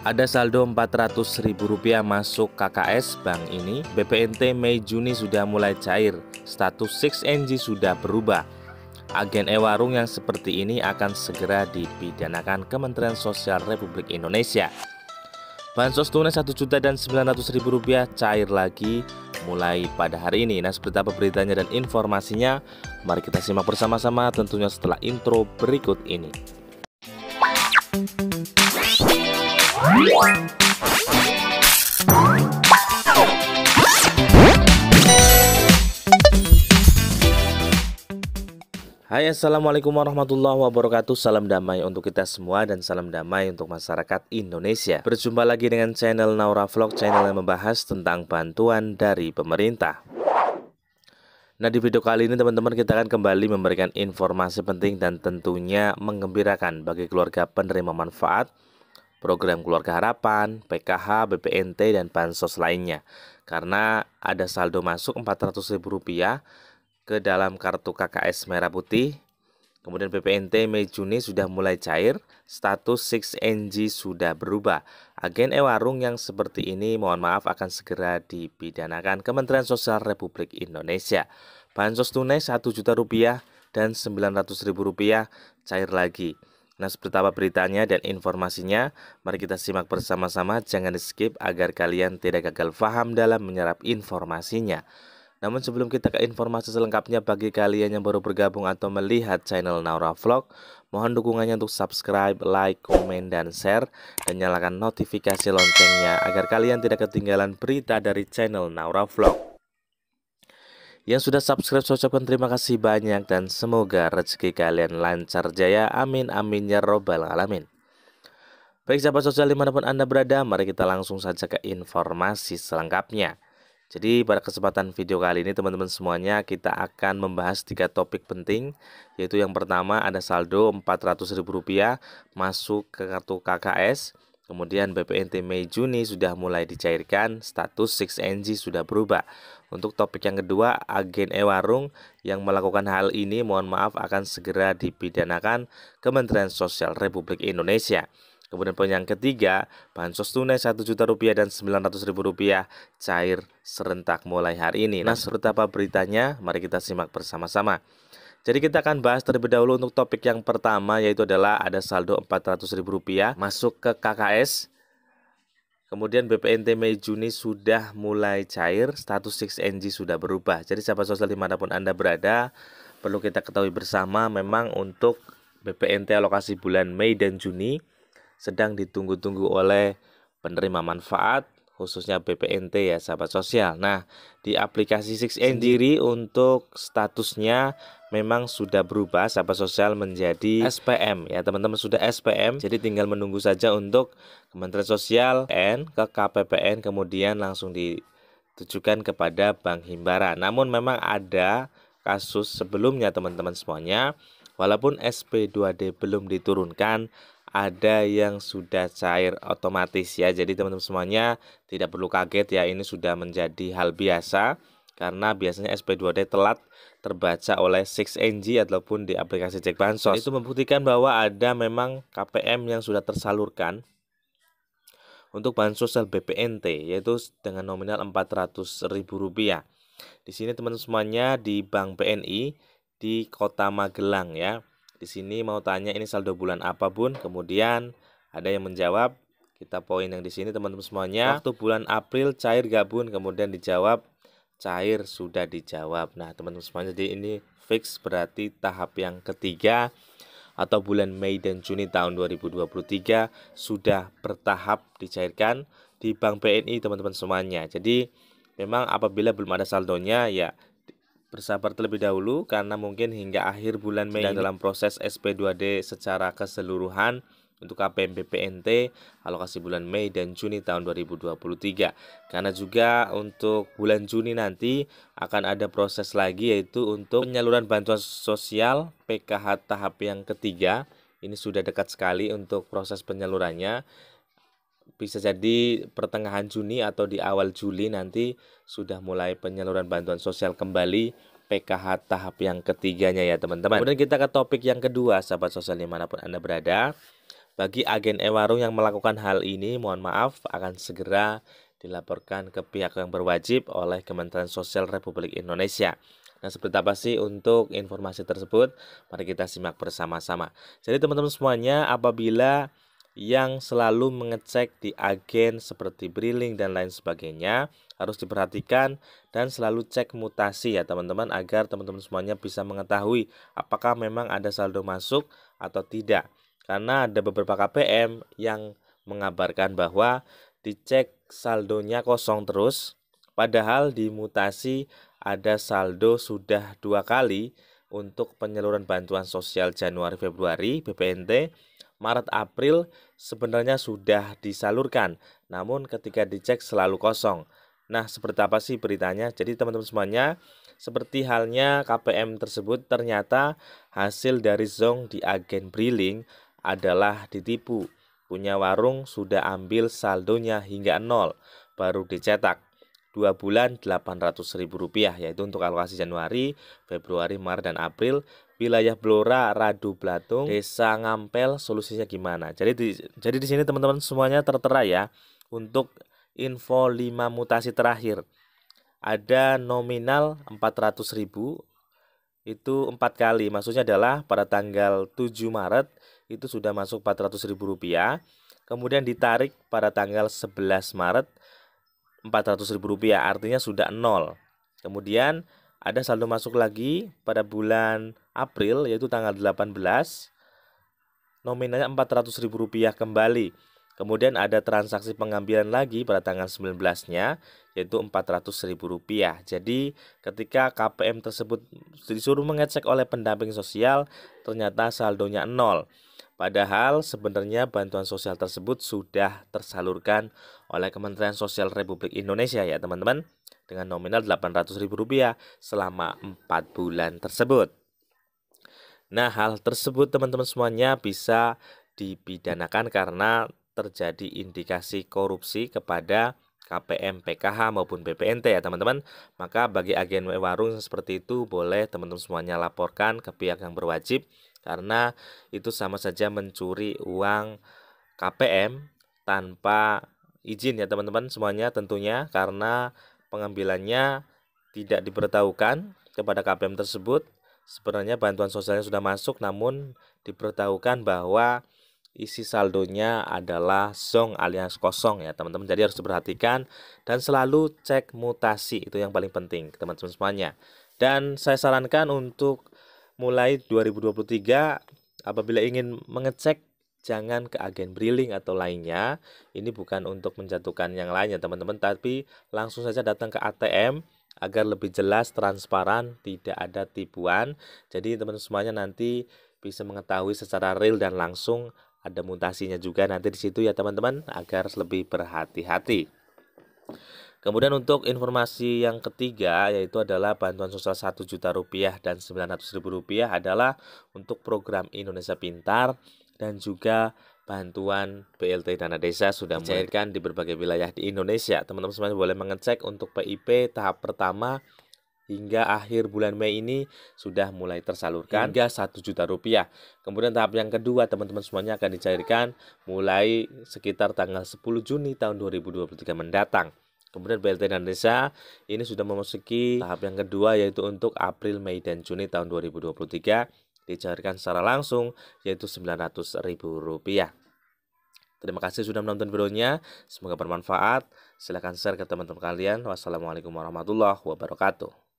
Ada saldo Rp400.000 masuk KKS bank ini, BPNT Mei-Juni sudah mulai cair, status 6NG sudah berubah. Agen e-warung yang seperti ini akan segera dipidanakan Kementerian Sosial Republik Indonesia. Bansos tunai 1 juta dan 900 ribu rupiah cair lagi mulai pada hari ini. Nah, seperti apa beritanya dan informasinya? Mari kita simak bersama-sama tentunya setelah intro berikut ini. Hai assalamualaikum warahmatullahi wabarakatuh Salam damai untuk kita semua dan salam damai untuk masyarakat Indonesia Berjumpa lagi dengan channel Naura Vlog Channel yang membahas tentang bantuan dari pemerintah Nah di video kali ini teman-teman kita akan kembali memberikan informasi penting dan tentunya mengembirakan bagi keluarga penerima manfaat program Keluarga Harapan, PKH, BPNT, dan Bansos lainnya. Karena ada saldo masuk Rp400.000 ke dalam kartu KKS Merah Putih, kemudian BPNT Mei-Juni sudah mulai cair, status 6NG sudah berubah. Agen e-warung yang seperti ini mohon maaf akan segera dipidanakan Kementerian Sosial Republik Indonesia. Bansos tunai 1 juta rupiah dan Rp900.000 cair lagi. Nah, seperti apa beritanya dan informasinya? Mari kita simak bersama-sama, jangan di-skip agar kalian tidak gagal paham dalam menyerap informasinya. Namun sebelum kita ke informasi selengkapnya bagi kalian yang baru bergabung atau melihat channel Naura Vlog, mohon dukungannya untuk subscribe, like, komen, dan share, dan nyalakan notifikasi loncengnya agar kalian tidak ketinggalan berita dari channel Naura Vlog. Yang sudah subscribe saya ucapkan terima kasih banyak dan semoga rezeki kalian lancar jaya. Amin amin ya robbal alamin. Baik sahabat sosial dimanapun Anda berada, mari kita langsung saja ke informasi selengkapnya. Jadi pada kesempatan video kali ini teman-teman semuanya kita akan membahas tiga topik penting yaitu yang pertama ada saldo Rp400.000 masuk ke kartu KKS Kemudian BPNT Mei-Juni sudah mulai dicairkan, status 6NG sudah berubah. Untuk topik yang kedua, agen e-warung yang melakukan hal ini mohon maaf akan segera dipidanakan Kementerian Sosial Republik Indonesia. Kemudian poin yang ketiga, bansos tunai satu juta rupiah dan sembilan ratus ribu rupiah cair serentak mulai hari ini. Nah, serta apa beritanya? Mari kita simak bersama-sama. Jadi kita akan bahas terlebih dahulu untuk topik yang pertama yaitu adalah ada saldo Rp400.000 masuk ke KKS. Kemudian BPNT Mei Juni sudah mulai cair, status 6NG sudah berubah. Jadi siapa sosial dimanapun Anda berada, perlu kita ketahui bersama memang untuk BPNT alokasi bulan Mei dan Juni sedang ditunggu-tunggu oleh penerima manfaat khususnya BPNT ya sahabat sosial. Nah, di aplikasi 6 sendiri untuk statusnya memang sudah berubah sahabat sosial menjadi SPM ya teman-teman sudah SPM. Jadi tinggal menunggu saja untuk Kementerian Sosial N ke KPPN kemudian langsung ditujukan kepada Bank Himbara. Namun memang ada kasus sebelumnya teman-teman semuanya walaupun SP2D belum diturunkan ada yang sudah cair otomatis ya. Jadi teman-teman semuanya tidak perlu kaget ya ini sudah menjadi hal biasa karena biasanya SP2D telat terbaca oleh 6NG ataupun di aplikasi cek bansos. Itu membuktikan bahwa ada memang KPM yang sudah tersalurkan untuk bansos LBPNT yaitu dengan nominal Rp400.000. Di sini teman-teman semuanya di Bank BNI di Kota Magelang ya. Di sini mau tanya ini saldo bulan apa, Bun? Kemudian ada yang menjawab kita poin yang di sini teman-teman semuanya. Iya. Waktu bulan April cair gak, Bun? Kemudian dijawab cair sudah dijawab. Nah, teman-teman semuanya jadi ini fix berarti tahap yang ketiga atau bulan Mei dan Juni tahun 2023 sudah bertahap dicairkan di Bank BNI teman-teman semuanya. Jadi memang apabila belum ada saldonya ya bersabar terlebih dahulu karena mungkin hingga akhir bulan Mei dalam proses SP2D secara keseluruhan untuk KPM BPNT alokasi bulan Mei dan Juni tahun 2023. Karena juga untuk bulan Juni nanti akan ada proses lagi yaitu untuk penyaluran bantuan sosial PKH tahap yang ketiga. Ini sudah dekat sekali untuk proses penyalurannya bisa jadi pertengahan Juni atau di awal Juli nanti sudah mulai penyaluran bantuan sosial kembali PKH tahap yang ketiganya ya teman-teman. Kemudian kita ke topik yang kedua sahabat sosial dimanapun Anda berada. Bagi agen e-warung yang melakukan hal ini mohon maaf akan segera dilaporkan ke pihak yang berwajib oleh Kementerian Sosial Republik Indonesia. Nah, seperti apa sih untuk informasi tersebut? Mari kita simak bersama-sama. Jadi teman-teman semuanya apabila yang selalu mengecek di agen seperti Brilink dan lain sebagainya harus diperhatikan dan selalu cek mutasi ya teman-teman agar teman-teman semuanya bisa mengetahui apakah memang ada saldo masuk atau tidak. Karena ada beberapa KPM yang mengabarkan bahwa dicek saldonya kosong terus padahal di mutasi ada saldo sudah dua kali untuk penyaluran bantuan sosial Januari Februari BPNT Maret April sebenarnya sudah disalurkan, namun ketika dicek selalu kosong. Nah, seperti apa sih beritanya? Jadi teman-teman semuanya, seperti halnya KPM tersebut ternyata hasil dari Zong di agen Briling adalah ditipu. Punya warung sudah ambil saldonya hingga nol, baru dicetak. 2 bulan ribu rupiah yaitu untuk alokasi Januari, Februari, Maret dan April wilayah Blora, Radu Blatung, Desa Ngampel solusinya gimana. Jadi di, jadi di sini teman-teman semuanya tertera ya untuk info 5 mutasi terakhir. Ada nominal ribu itu empat kali. Maksudnya adalah pada tanggal 7 Maret itu sudah masuk ribu rupiah Kemudian ditarik pada tanggal 11 Maret ribu rupiah artinya sudah nol. Kemudian ada saldo masuk lagi pada bulan April yaitu tanggal 18 nominalnya ribu rupiah kembali. Kemudian ada transaksi pengambilan lagi pada tanggal 19-nya yaitu ribu rupiah Jadi ketika KPM tersebut disuruh mengecek oleh pendamping sosial ternyata saldonya nol. Padahal sebenarnya bantuan sosial tersebut sudah tersalurkan oleh Kementerian Sosial Republik Indonesia ya teman-teman dengan nominal Rp800.000 selama 4 bulan tersebut. Nah, hal tersebut teman-teman semuanya bisa dipidanakan karena terjadi indikasi korupsi kepada KPM, PKH maupun BPNT ya teman-teman. Maka bagi agen warung seperti itu boleh teman-teman semuanya laporkan ke pihak yang berwajib karena itu sama saja mencuri uang KPM tanpa izin ya teman-teman semuanya tentunya karena pengambilannya tidak diberitahukan kepada KPM tersebut sebenarnya bantuan sosialnya sudah masuk namun diberitahukan bahwa isi saldonya adalah song alias kosong ya teman-teman jadi harus diperhatikan dan selalu cek mutasi itu yang paling penting teman-teman semuanya dan saya sarankan untuk mulai 2023 apabila ingin mengecek jangan ke agen briling atau lainnya. Ini bukan untuk menjatuhkan yang lainnya teman-teman, tapi langsung saja datang ke ATM agar lebih jelas, transparan, tidak ada tipuan. Jadi teman-teman semuanya nanti bisa mengetahui secara real dan langsung ada mutasinya juga nanti di situ ya teman-teman agar lebih berhati-hati. Kemudian untuk informasi yang ketiga yaitu adalah bantuan sosial 1 juta rupiah dan 900 ribu rupiah adalah untuk program Indonesia Pintar dan juga bantuan BLT Dana Desa sudah mulai di berbagai wilayah di Indonesia. Teman-teman semuanya boleh mengecek untuk PIP tahap pertama hingga akhir bulan Mei ini sudah mulai tersalurkan hingga 1 juta rupiah. Kemudian tahap yang kedua teman-teman semuanya akan dicairkan mulai sekitar tanggal 10 Juni tahun 2023 mendatang. Kemudian BLT dan Desa ini sudah memasuki tahap yang kedua yaitu untuk April, Mei, dan Juni tahun 2023 dicairkan secara langsung yaitu Rp900.000. Terima kasih sudah menonton videonya, semoga bermanfaat. Silahkan share ke teman-teman kalian. Wassalamualaikum warahmatullahi wabarakatuh.